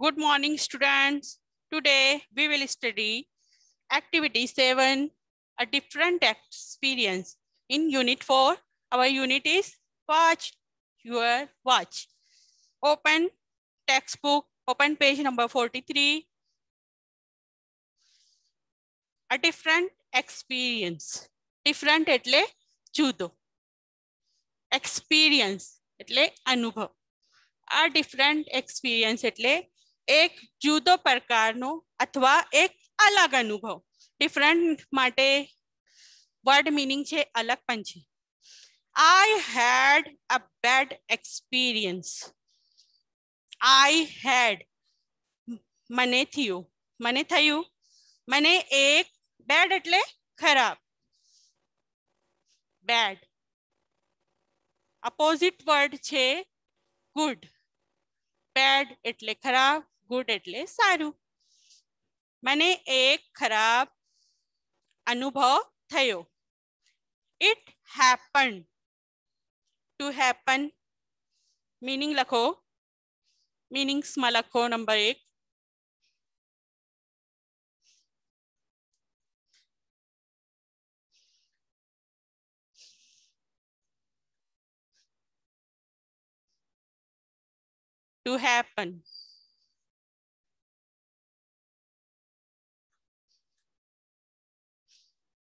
Good morning, students. Today, we will study activity 7, a different experience in unit 4. Our unit is watch your watch. Open textbook, open page number 43. A different experience. Different એટલે judo. Experience એટલે અનુભવ. A different experience, એટલે एक जुदो प्रकार अथवा एक अलग अनुभव डिफरंट माटे वर्ड मीनिंग छे अलग पंची I had a bad experience. I had मने थियो मने थायो मने एक bad अटले खराब bad opposite word छे good bad अटले खराब ગુડ એટલે સારું મને એક ખરાબ અનુભવ થયો it happen to happen meaning લખો मीनिंग्सમાં લખો નંબર એક to happen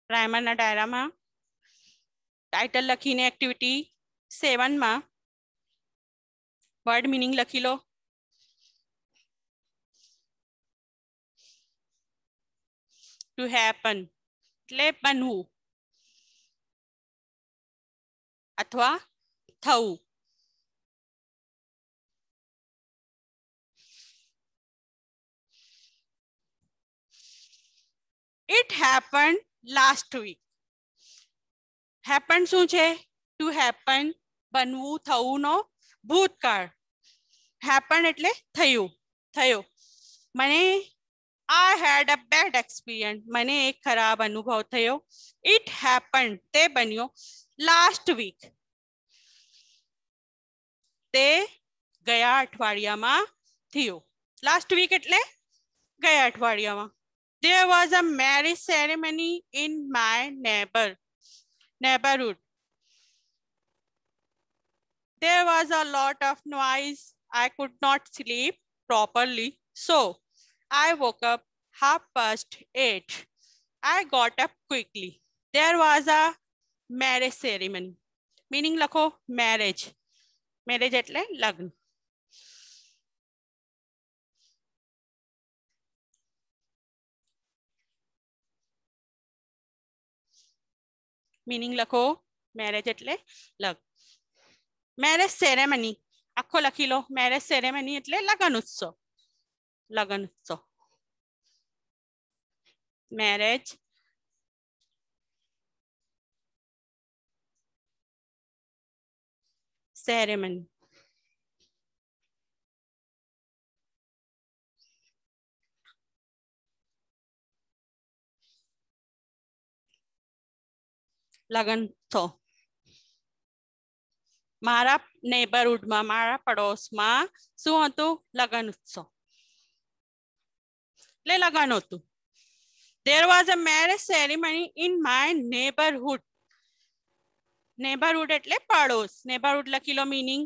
प्राइमर ना डायरा में टाइटल लखी ने एक्टिविटी सेवन में वर्ड मीनिंग लखी लो टू हेपन एट बनव अथवा थव It happened last week happen શું છે ટુ હેપન બનવું થવું થવુંનો ભૂતકાળ હેપન એટલે થયું થયું મને આઈ હેડ અ બેડ એક્સપિરિયન્સ મને એક ખરાબ અનુભવ થયો ઇટ હેપન તે બન્યો લાસ્ટ વીક તે ગયા અઠવાડિયામાં થયો લાસ્ટ વીક એટલે ગયા અઠવાડિયામાં There was a marriage ceremony in my neighbor neighborhood. There was a lot of noise. I could not sleep properly. So I woke up half past eight. I got up quickly. There was a marriage ceremony. Meaning લખો marriage. marriage એટલે લગ્ન meaning लिखो marriage એટલે લગ marriage ceremony આખો લખી લો marriage ceremony એટલે લગન ઉચ્છો લગન ઉચ્છો મેરેજ સેરેમની લગ્ન થો મારા નેબરહુડમાં મારા પડોશમાં શું હતું લગ્ન ઉત્સવ એટલે લગ્ન હતું there was a marriage ceremony in my neighborhood neighborhood એટલે પડોશ neighborhood લખી લો meaning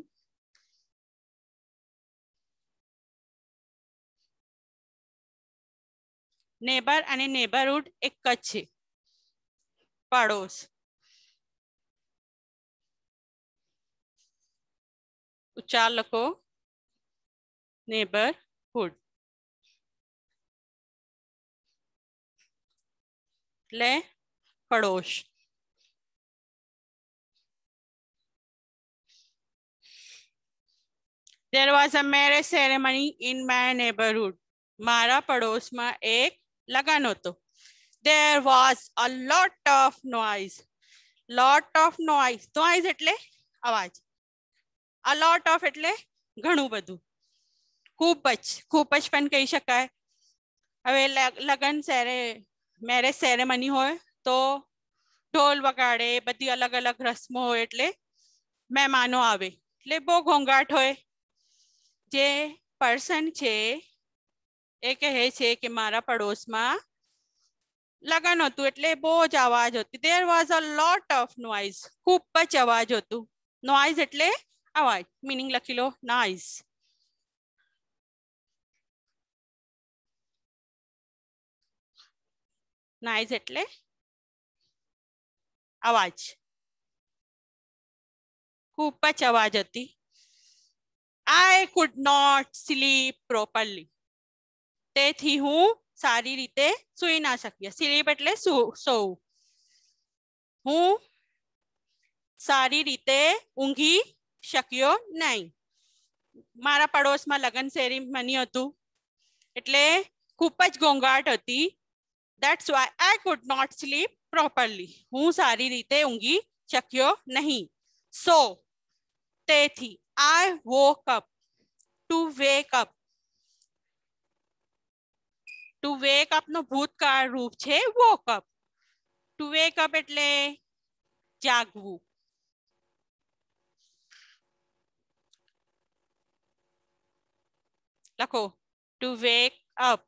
નેબર અને નેબરહુડ એક જ છે પડોશ उच्चालको neighborhood ले पड़ोस there was a marriage ceremony in my neighbourhood मारा पड़ोस में एक लगन होतो there was a lot of noise lot of noise noise एट अवाज અલોટ ઓફ એટલે ઘણું બધું ખૂબ જ ખૂબ જ પણ કહી શકાય હવે લગ્ન સેરે મેરેજ સેરેમની હોય તો ઢોલ વગાડે બધી અલગ અલગ રસમો હોય એટલે મહેમાનો આવે એટલે બહુ ઘોંઘાટ હોય જે પર્સન છે એ કહે છે કે મારા પડોશમાં લગન હતું એટલે બહુ જ અવાજ હતી there was a lot of noise ખૂબ જ અવાજ હતું નોઇઝ એટલે अवाइज मीनिंग ला किलो नाइस नाइस એટલે आवाज કુપચવાજતી I could not sleep properly તે થી હું સારી રીતે સૂઈ ના શક્યા સ્લીપ એટલે સૂ સો હું સારી રીતે ઊંઘી शक्य नहीं मारा पड़ोस में लगन सेरी मनी एट्ले खूबज घोघाट थी that's why I could not sleep properly हूँ सारी रीते ऊँगी शक्य नहीं सो ते थी I woke up to wake up to wake up नो भूतकाल रूप है woke up to wake up एट जागवू लखो टू वेक अप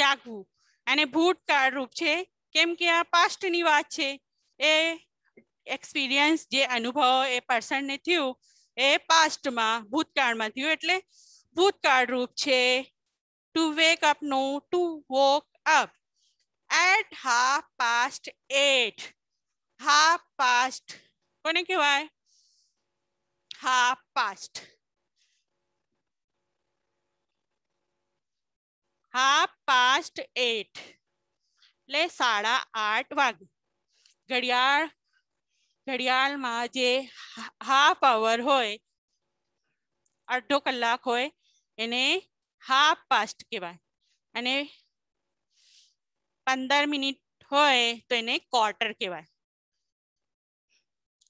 જાગવું અને ભૂતકાળ રૂપ છે કેમ કે આ પાસ્ટની વાત છે એ એક્સપિરિયન્સ જે અનુભવ એ પર્સનને થયું એ પાસ્ટમાં ભૂતકાળમાં થયું એટલે ભૂતકાળ રૂપ છે ટુ વેક અપનું ટુ વોક અપ એટ હા પાસ્ટ એટ हाफ पास्ट कोने हाफ पास्ट हाफ पास्ट एट ले साढ़ा आठ वगे घड़ियाल घड़ियाल हाफ आवर होढ़ो कलाक होने हाफ पास्ट कहवा पंदर मिनिट होने क्वार्टर कहवा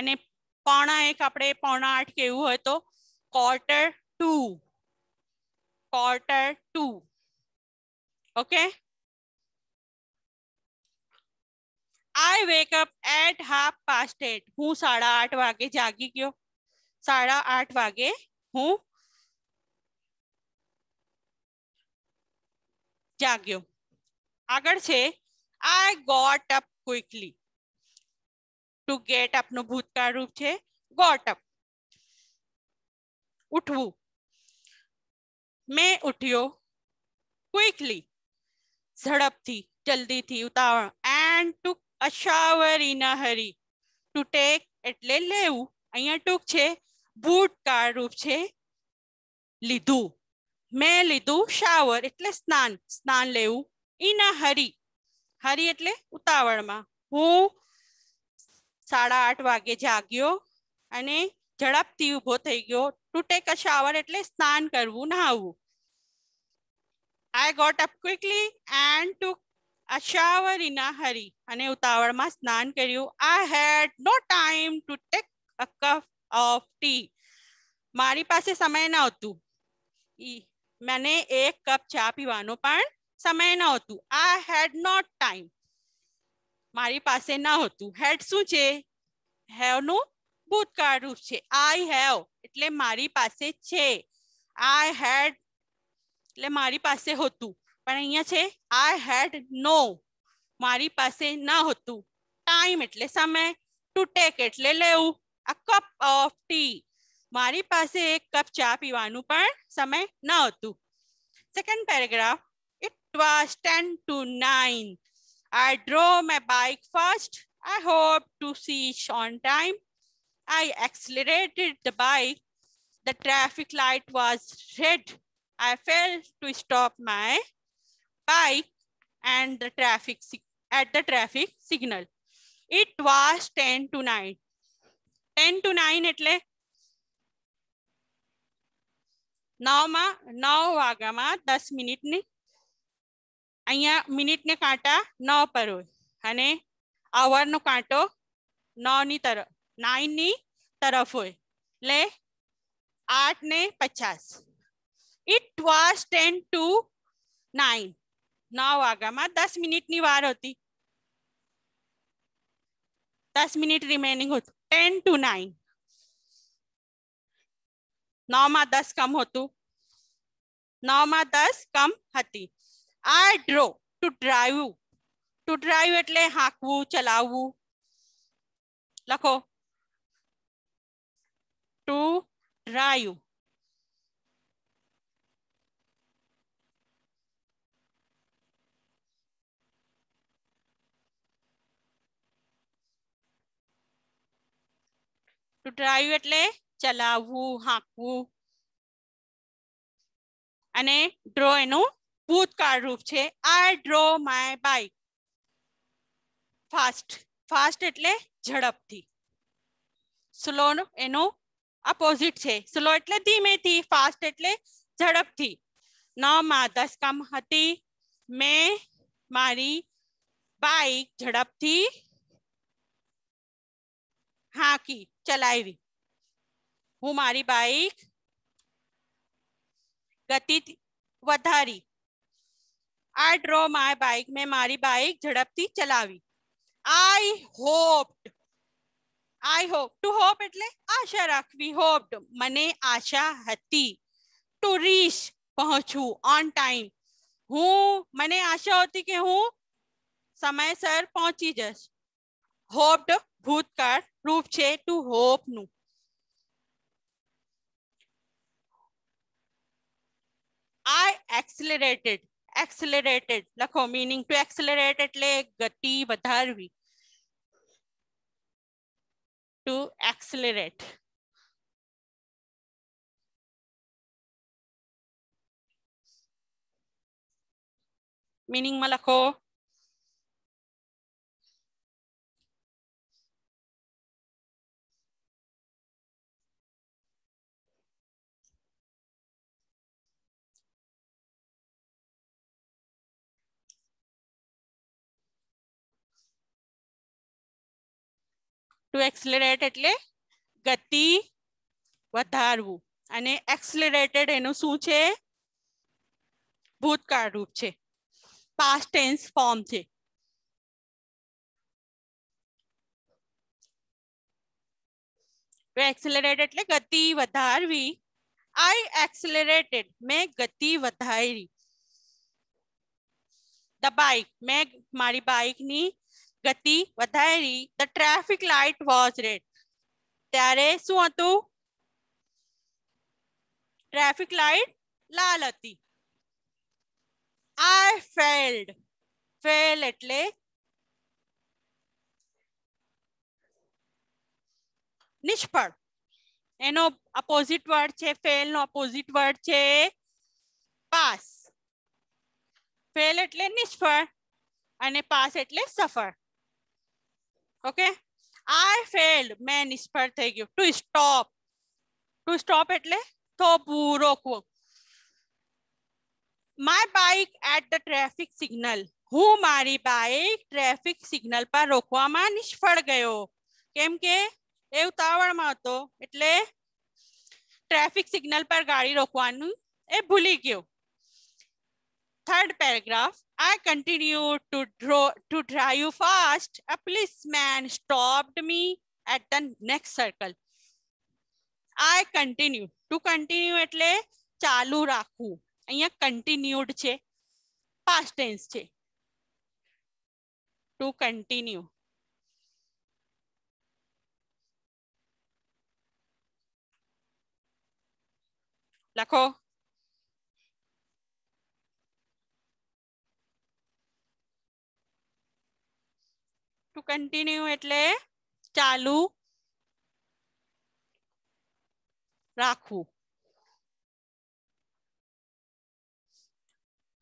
અને પોણા એક આપણે પોણા 8 કેવું હોય તો quarter 2 quarter 2 okay I wake up at half past eight હું 8:30 વાગે જાગી ગયો 8:30 વાગે હું જાગી ગયો આગળ છે I got up quickly to get આપનું ભૂતકાળ રૂપ છે ગોટ અપ ઉઠવું મેં ઉઠ્યો ક્વિકલી ઝડપથી જલ્દીથી ઉતાવળ and took a shower in hurry to take એટલે લેવું અહીંયા ટૂંક છે ભૂતકાળ રૂપ છે લીધું મેં લીધું શાવર એટલે સ્નાન સ્નાન લેવું ઇન હરી હરી એટલે ઉતાવળમાં હું સાડા આઠ વાગે જાગ્યો અને ઝડપથી ઊભો થઈ ગયો ટુ ટેક અ એટલે સ્નાન કરવું નહાવું I got up quickly and took to અશાવરીના હરી અને ઉતાવળમાં સ્નાન કર્યું I had no time to take a cup of tea મારી પાસે સમય ન હતું મને એક કપ ચા પીવાનો પણ સમય ન હતું આઈ હેડ નોટ ટાઈમ મારી પાસે ન હતું હેડ શું છે હેવનું ભૂતકાળ રૂપ છે આઈ હેવ એટલે મારી પાસે છે આઈ હેડ એટલે મારી પાસે હતું પણ અહીંયા છે આઈ હેડ નો મારી પાસે ન હતું ટાઈમ એટલે સમય ટુ ટેક એટલે લેવું અ કપ ઓફ ટી મારી પાસે એક કપ ચા પીવાનું પણ સમય ન હતું second paragraph it was ten to nine I drove my bike fast. I hoped to reach on time. I accelerated the bike. The traffic light was red. I failed to stop my bike and the traffic at the traffic signal. It was 10 to 9. 10 to 9 Now નવમાં નવ વાગ્યામાં દસ મિનિટની minute ने काटा नौ पर होने our no काटो नौ नी तरफ नाइन तरफ हो ले आठ ने पचास it was ten to nine नौ वगा दस मिनिट नी वार होती दस मिनिट रिमेनिंग होत टेन टू नाइन नौ मा दस कम होतु नौ मा दस कम होती આર drove to drive to drive એટલે હાંકવું ચલાવવું લખો ટુ ડ્રાઈવ ટુ ડ્રાઈવ એટલે ચલાવવું હાંકવું અને ડ્રો એનું भूतकाल रूप छे I drove my bike fast fast એટલે ઝડપથી સ્લો નો એનો ઓપોઝિટ છે સ્લો એટલે ધીમેથી ફાસ્ટ એટલે ઝડપથી નો મા 10 કામ હતી મે મારી બાઇક ઝડપથી હાકી ચલાવી હું મારી બાઇક ગતિ વધારી आई ड्रो माई बाइक में मारी बाइक झड़पती चलावी I hoped I hope to hope एट आशा रखी होप्ड मैंने आशा हती टू रीश पहुंचू ऑन टाइम हूँ मैंने आशा होती कि हूँ समय सर पहुंची जस होप्ड भूतकाल रूप छे टू होप नू आई एक्सिलेटेड એક્સેલરેટેડ લખો મીનિંગ ટુ એક્સેલરેટ એટલે ગતિ વધારવી ટુ એક્સેલરેટ मीनिंग में लखो टू एक्सेलरेट એટલે ગતિ વધારવું અને એક્સિલરેટેડ એનું શું છે ભૂતકાળ રૂપ છે પાસ્ટ ટેન્સ ફોર્મ છે તો એક્સિલરેટેડ એટલે ગતિ વધારવી આઈ એક્સિલરેટેડ મે ગતિ વધાઈ રી ધ બાઈક મે મારી બાઈક ની गति वदाई the traffic light was red तारे सू होतो ट्रैफिक लाइट लाल होती आई फेल्ड फेल એટલે નિષ્ફળ એનો ઓપોઝિટ વર્ડ છે ફેલ નો ઓપોઝિટ વર્ડ છે પાસ ફેલ એટલે નિષ્ફળ અને પાસ એટલે સફળ ओके आई फेल्ड मैं निष्फल थी गय टू स्टॉप टू स्टॉप एट थोपू रोकव my bike at the traffic signal हूँ मारी बाइक ट्रैफिक सिग्नल पर रोक में निष्फल गय केम के उतावल में तो एट्ले ट्रैफिक सिग्नल पर गाड़ी रोकवा भूली गयों third paragraph, I continued to, draw, to drive fast. A policeman stopped me at the next circle. I continue. To continue એટલે ચાલુ રાખવું અહીંયા continued છે past tense છે to continue લખો टू कंटिन्यू એટલે ચાલુ રાખો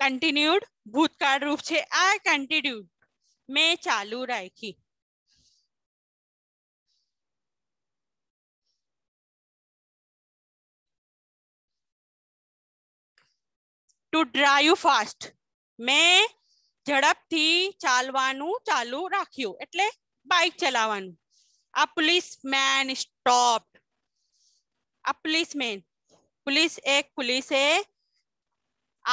કન્ટિન્યુડ ભૂતકાળ રૂપ છે આ કન્ટિન્યુડ મે ચાલુ રહી કી ટુ ડ્રાઇવ ફાસ્ટ મે ઝડપથી ચાલવાનું ચાલુ રાખ્યું એટલે બાઇક ચલાવવાનું આ પોલીસમેન સ્ટોપ આ પોલીસમેન પોલીસ એક પોલીસે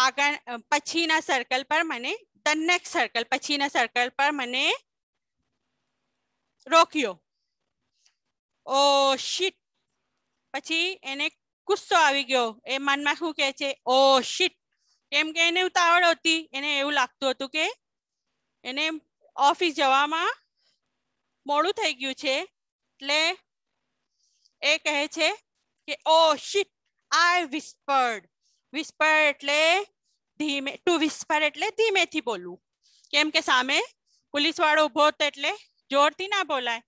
આગા પાછીના સર્કલ પર મને તન નેક સર્કલ પાછીના સર્કલ પર મને રોક્યો ઓ શિટ પછી એને ગુસ્સો આવી ગયો એ માનમાં શું કહે છે ઓ શિટ કેમ કે એને ઉતાવળ હતી એને એવું લાગતું હતું કે એને ઓફિસ જવામાં મોડું થઈ ગયું છે એટલે એ કહે છે કે ઓ શિટ આઈ વિસ્પર્ડ વિસ્પર એટલે ધીમે ટુ વિસ્પર એટલે ધીમેથી બોલવું કેમ કે સામે પોલીસવાળો ઉભો હતો એટલે જોરથી ના બોલાય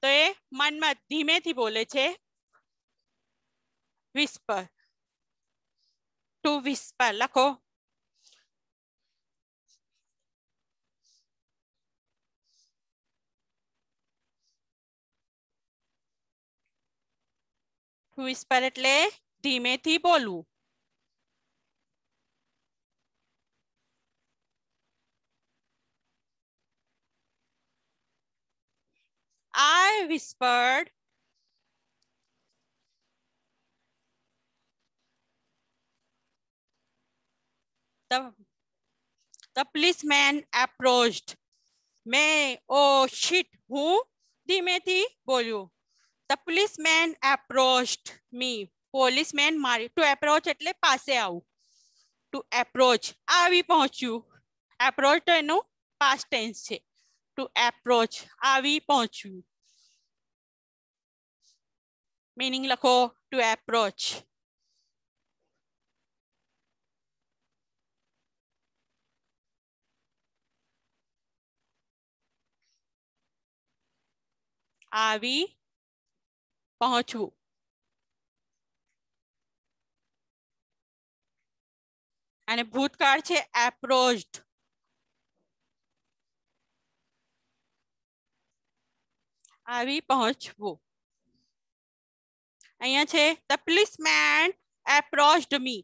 તો એ મનમાં ધીમેથી બોલે છે whisper to whisper lako. whisper એટલે ધીમેથી બોલવું I whispered The, the policeman approached. May, oh shit, who? ધીમેથી બોલ્યું the policeman approached me policeman મારી ટુ એપ્રોચ એટલે પાસે આવું ટુ એપ્રોચ આવી પહોંચ્યું એપ્રોચ તો એનું પાસ્ટ ટેન્સ છે ટુ એપ્રોચ આવી પહોંચ્યું મિનિંગ લખો ટુ એપ્રોચ આવી પહોંચવું અને ભૂતકાળ છે એપ્રોચ્ડ આવી પહોંચવું અહીંયા છે the policeman approached me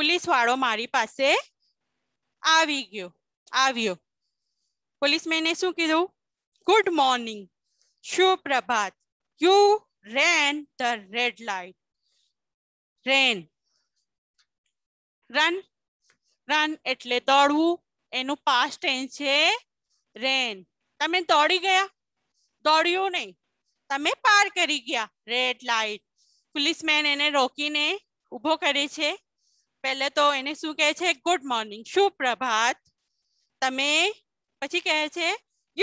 police વાળો મારી પાસે આવી ગયો આવ્યો પોલીસમેને શું કીધું good morning Shubhrabhat, you ran the red light. Ran. Run. Run એટલે દોડવું એનું પાસ્ટ ટેન્સ છે રેન તમે દોડી ગયા દોડ્યું નહીં તમે પાર કરી ગયા રેડ લાઇટ પોલીસમેન એને રોકીને ઊભો કરે છે પહેલે તો એને શું કહે છે ગુડ મોર્નિંગ સુપ્રભાત તમે પછી કહે છે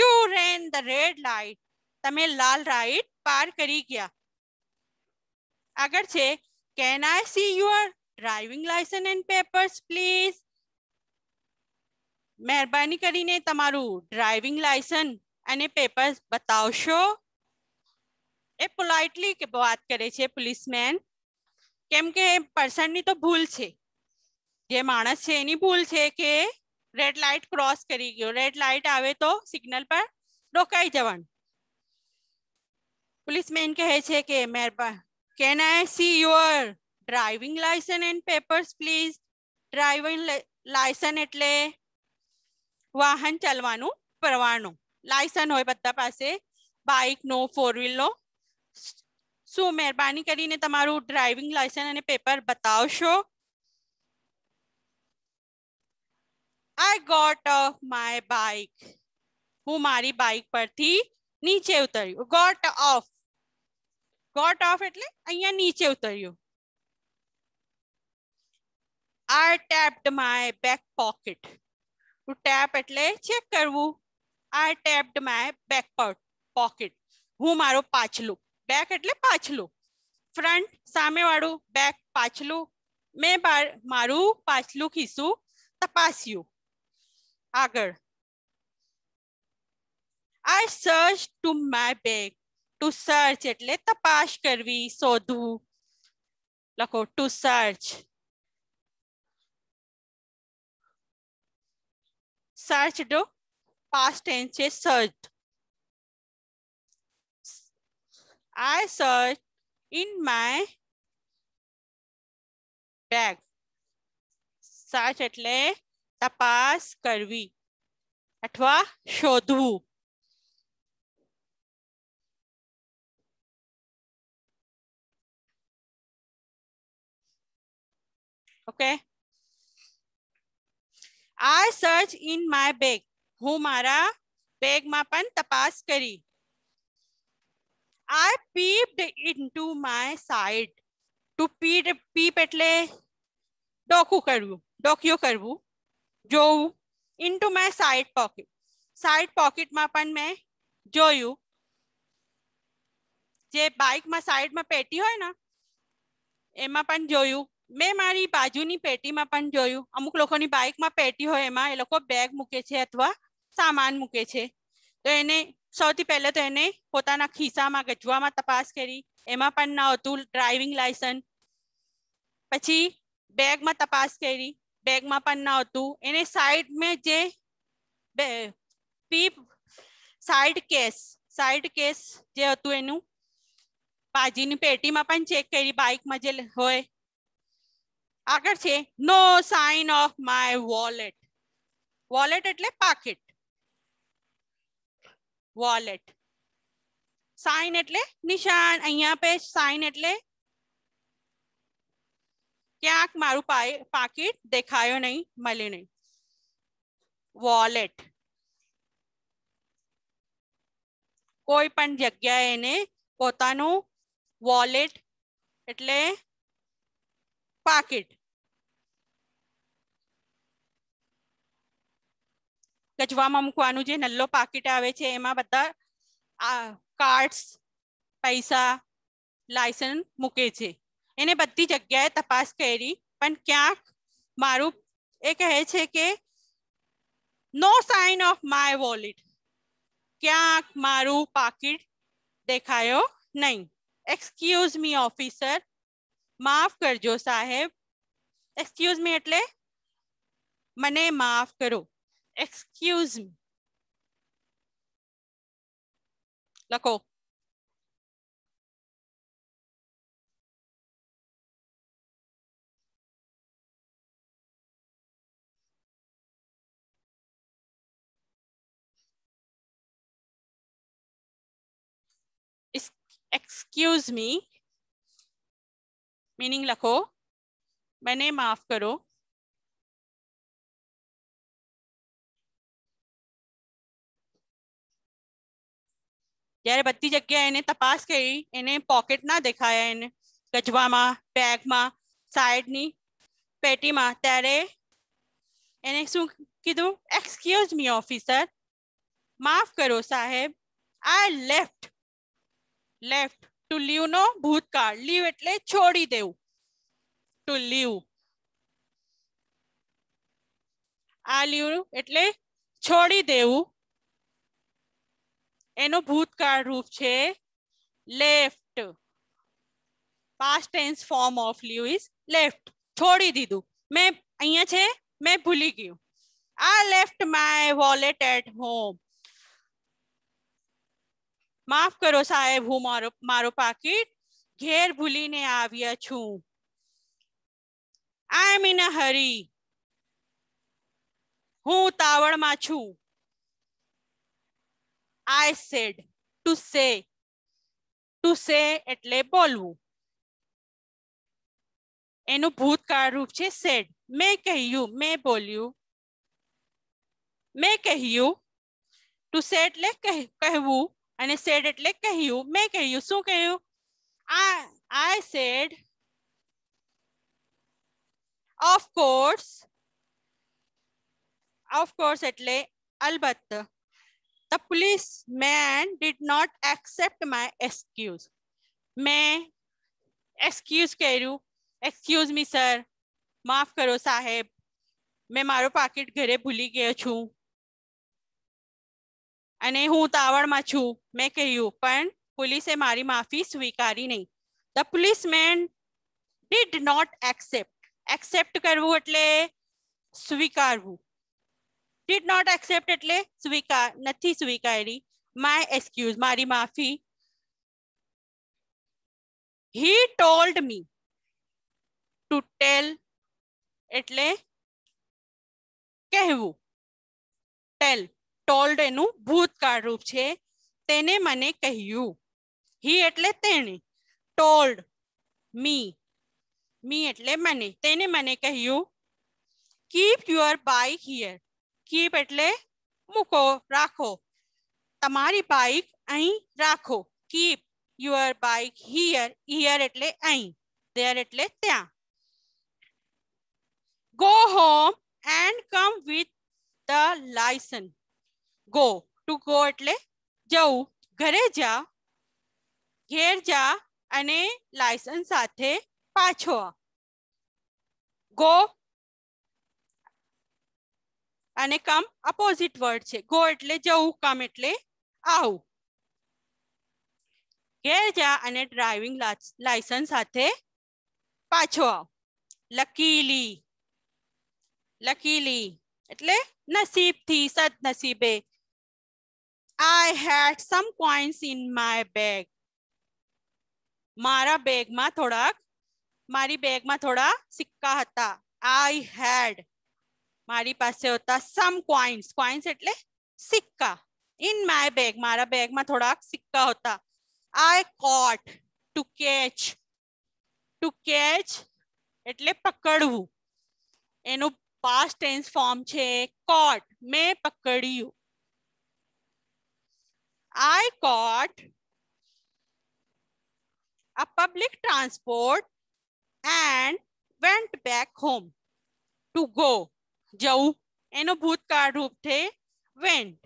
you ran the red light તમે લાલ રાઈટ પાર કરી ગયા આગળ છે can I see your driving licence and papers please મહેરબાની કરીને તમારું ડ્રાઇવિંગ લાયસન્સ અને પેપર્સ બતાવશો એ પોલાઇટલી વાત કરે છે પોલીસમેન કેમ કે પર્સનની તો ભૂલ છે જે માણસ છે એની ભૂલ છે કે રેડ લાઇટ ક્રોસ કરી ગયો રેડ લાઇટ આવે તો સિગ્નલ પર રોકાઈ જવાનું પોલીસમેન કહે છે કે મહેરબાન can I see your driving licence and papers please driving licence એટલે વાહન ચાલવાનું પરવાનું લાયસન હોય બધા પાસે બાઇકનો ફોર વ્હીલનો શું મહેરબાની કરીને તમારું ડ્રાઇવિંગ લાયસન અને પેપર બતાવશો I got off my bike હું મારી બાઇક પરથી નીચે ઉતર્યું ગોટ ઓફ ગોટ ઓફ એટલે અહીંયા નીચે ઉતર્યું I tapped my back pocket હું ટેપ એટલે ચેક કરવું I tapped my back pocket હું મારો પાછલું બેક એટલે પાછલું ફ્રન્ટ સામેવાળું બેક પાછલું મેં મારું પાછલું ખિસ્સું તપાસ્યું આગળ I searched to my bag. To search એટલે તપાસ કરવી શોધું લખો ટુ સર્ચ સર્ચ ડો પાસ્ટ ટેન્સ છે સર્ચ આ search in my bag search એટલે તપાસ કરવી अथवा શોધું okay i search in my bag હું મારા બેગમાં પણ તપાસ કરી i peeped into my side to peep peep એટલે ડોકું કરવું ડોકિયો કરવું જોવું into my side pocket side pocket માં પણ મેં જોયું જે બાઇકમાં સાઈડમાં પેટી હોય ને એમાં પણ જોયું મેં મારી બાજુની પેટીમાં પણ જોયું અમુક લોકોની બાઇકમાં પેટી હોય એમાં એ લોકો બેગ મૂકે છે અથવા સામાન મૂકે છે તો એને સૌથી પહેલે તો એને પોતાના ખિસ્સામાં ગજવામાં તપાસ કરી એમાં પણ ન હતું ડ્રાઇવિંગ લાયસન્સ પછી બેગમાં તપાસ કરી બેગમાં પણ ન હતું એને સાઈડ મેં જે પીપ સાઈડ કેસ સાઈડ કેસ જે હતું એનું બાજીની પેટીમાં પણ ચેક કરી બાઇકમાં જે હોય अगर there no sign of my wallet wallet એટલે પાકેટ वॉलेट साइन એટલે નિશાન અહીંયા પે સાઇન એટલે ક્યાંક મારું પાકેટ દેખાયો નહીં મળ્યું નહીં वॉलेट કોઈ પણ જગ્યાએ ને પોતાનો वॉलेट એટલે packet કચવા માં મુકવા નું જે નલ્લો પાકીટ આવે છે એમાં બધા આ કાર્ડ્સ પૈસા લાયસન્સ મૂકે છે એને બધી જગ્યાએ તપાસ કરી પણ ક્યાં મારું એક કહે છે કે no sign of my wallet ક્યાં મારું પાકીટ દેખાયો નહીં એક્સક્યુઝ મી ઓફિસર माफ कर दो साहब एक्सक्यूज मी એટલે મને માફ કરો એક્સક્યુઝ મી લકો એક્સક્યુઝ મી मीनिंग लखो मैंने माफ करो यार बत्ती जग इन्हें तपास करी इन्हें पॉकेट ना दिखाया इन्हें गजवा मा बैग मा साइड नी पेटी मा तेरे इन्हें सु किधू एक्सक्यूज मी ऑफिसर माफ करो साहेब I left left to leave नो भूतकाल लीव એટલે છોડી દેવું ટુ લીવ આ લીવ એટલે છોડી દેવું એનો ભૂતકાળ રૂપ છે left past tense form of leave is left છોડી દીધું મેં અહીંયા છે મેં ભૂલી ગયો I left my wallet at home માફ કરો સાહેબ હું મારો મારો પાકીટ ઘેર ભૂલીને આવ્યા છું આઈ એમ ઇન અ હરી હું તાવડમાં છું I said to say to say એટલે બોલવું એનું ભૂતકાળ રૂપ છે સેડ મેં કહ્યું મેં બોલ્યું મેં કહ્યું ટુ સે એટલે કહેવું i said એટલે કહીયું મેં કહ્યું સુ કહ્યું આ i said of course of course એટલે અલબત્ત the policeman did not accept my excuse મે એક્સક્યુઝ કેયું excuse me sir માફ કરો સાહેબ મે મારો પાકેટ ઘરે ભૂલી ગયા છું અને હું તાવડમાં છું મેં કહ્યું પણ પોલીસે મારી માફી સ્વીકારી નહીં the policeman did not accept accept કરવું એટલે સ્વીકારવું ડીડ નોટ એક્સેપ્ટ એટલે સ્વીકાર નથી સ્વીકારી માય એક્સક્યુઝ મારી માફી હી ટોલ્ડ મી ટુ ટેલ એટલે કહેવું ટેલ टोल्ड एनू भूतकाल रूप छे टेने मने कहयू ही એટલે તેણી ટોલ્ડ મી મી એટલે મને તેને મને કહયુ keep your bike here keep એટલે મૂકો રાખો તમારી બાઈક અહીં રાખો keep your bike here here એટલે અહીં ધેર એટલે ત્યાં go home and come with the licence go to go એટલે જવું ઘરે જા ઘેર જા અને લાયસન્સ સાથે પાછો ગો અને કમ અપોઝિટ વર્ડ છે ગો એટલે જવું કમ એટલે આવું ઘેર જા અને ડ્રાઇવિંગ લાયસન્સ સાથે પાછો આવ લકીલી લકીલી એટલે નસીબથી સદનસીબે I had some coins in my bag. મારા બેગમાં થોડાક મારી બેગમાં થોડા સિક્કા હતા આઈ હેડ મારી પાસે હતા સમ કોઇન્સ કોઈન્સ એટલે સિક્કા ઇન માય બેગ મારા બેગમાં થોડાક સિક્કા હતા I caught to catch to catch એટલે પકડવું એનું પાસ્ટ ટેન્સ ફોર્મ છે કોટ મેં પકડ્યું I got a public transport and went back home to go. Jau, eno bhootkar roop the, went.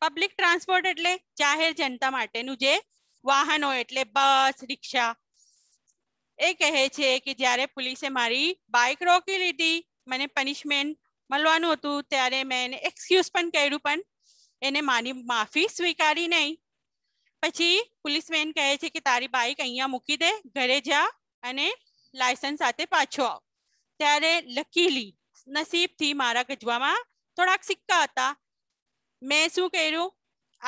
Public transport atle, jahir janta maate nu je, vahano atle, bus, riksha. એ કહે છે કે જ્યારે પોલીસે મારી bike રોકી લીધી મને પનિશમેન્ટ મળવાનો તું ત્યારે મેન એક્સક્યુઝ પણ કેરું પણ એને માની માફી સ્વીકારી નહીં પછી પોલીસમેન કહે છે કે તારી બાઇક અહીંયા મૂકી દે ઘરે જા અને લાયસન્સ સાથે પાછો આવ ત્યારે લકીલી નસીબ થી મારા ગજવામાં થોડા સિક્કા હતા મેં શું કેરું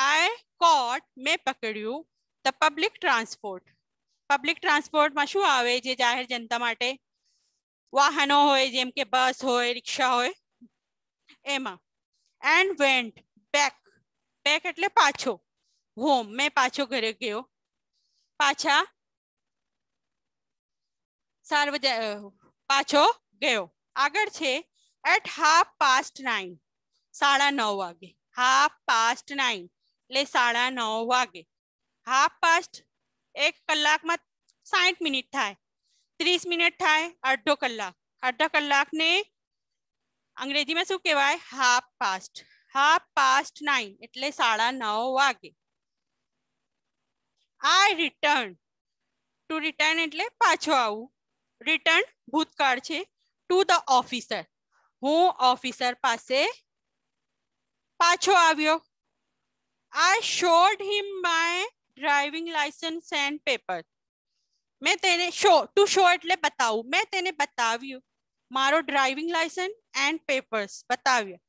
આઈ કોટ મે પકડ્યું તો પબ્લિક ટ્રાન્સપોર્ટ પબ્લિક ટ્રાન્સપોર્ટ માં શું આવે જે જાહેર જનતા માટે વાહનો હોય જેમ કે બસ હોય રિક્ષા હોય एमा एंड वेंट बैक बैक એટલે પાછો હોમ મે પાછો ઘરે ગયો પાછા सार्वજા પાછો ગયો આગળ છે એટ হাফ પાસ્ટ 9 9:30 વાગે હાફ પાસ્ટ 9 એટલે 9:30 વાગે હાફ પાસ્ટ 1 કલાકમાં 60 મિનિટ થાય 30 મિનિટ થાય અડધો કલાક અડધા કલાકને अंग्रेजी में सब केव आए हाफ पास्ट हाफ पास्ट 9 એટલે 9:30 વાગે આઈ রিটার্ন ટુ রিটার্ন એટલે પાછો આવું রিটার্ন ભૂતકાળ છે ટુ ધ ઓફિસર હું ઓફિસર પાસે પાછો આવ્યો I showed him my driving licence and papers મેં તેને શો ટુ શો એટલે બતાવું મેં તેને બતાવ્યું મારો driving licence and papers, Batavia.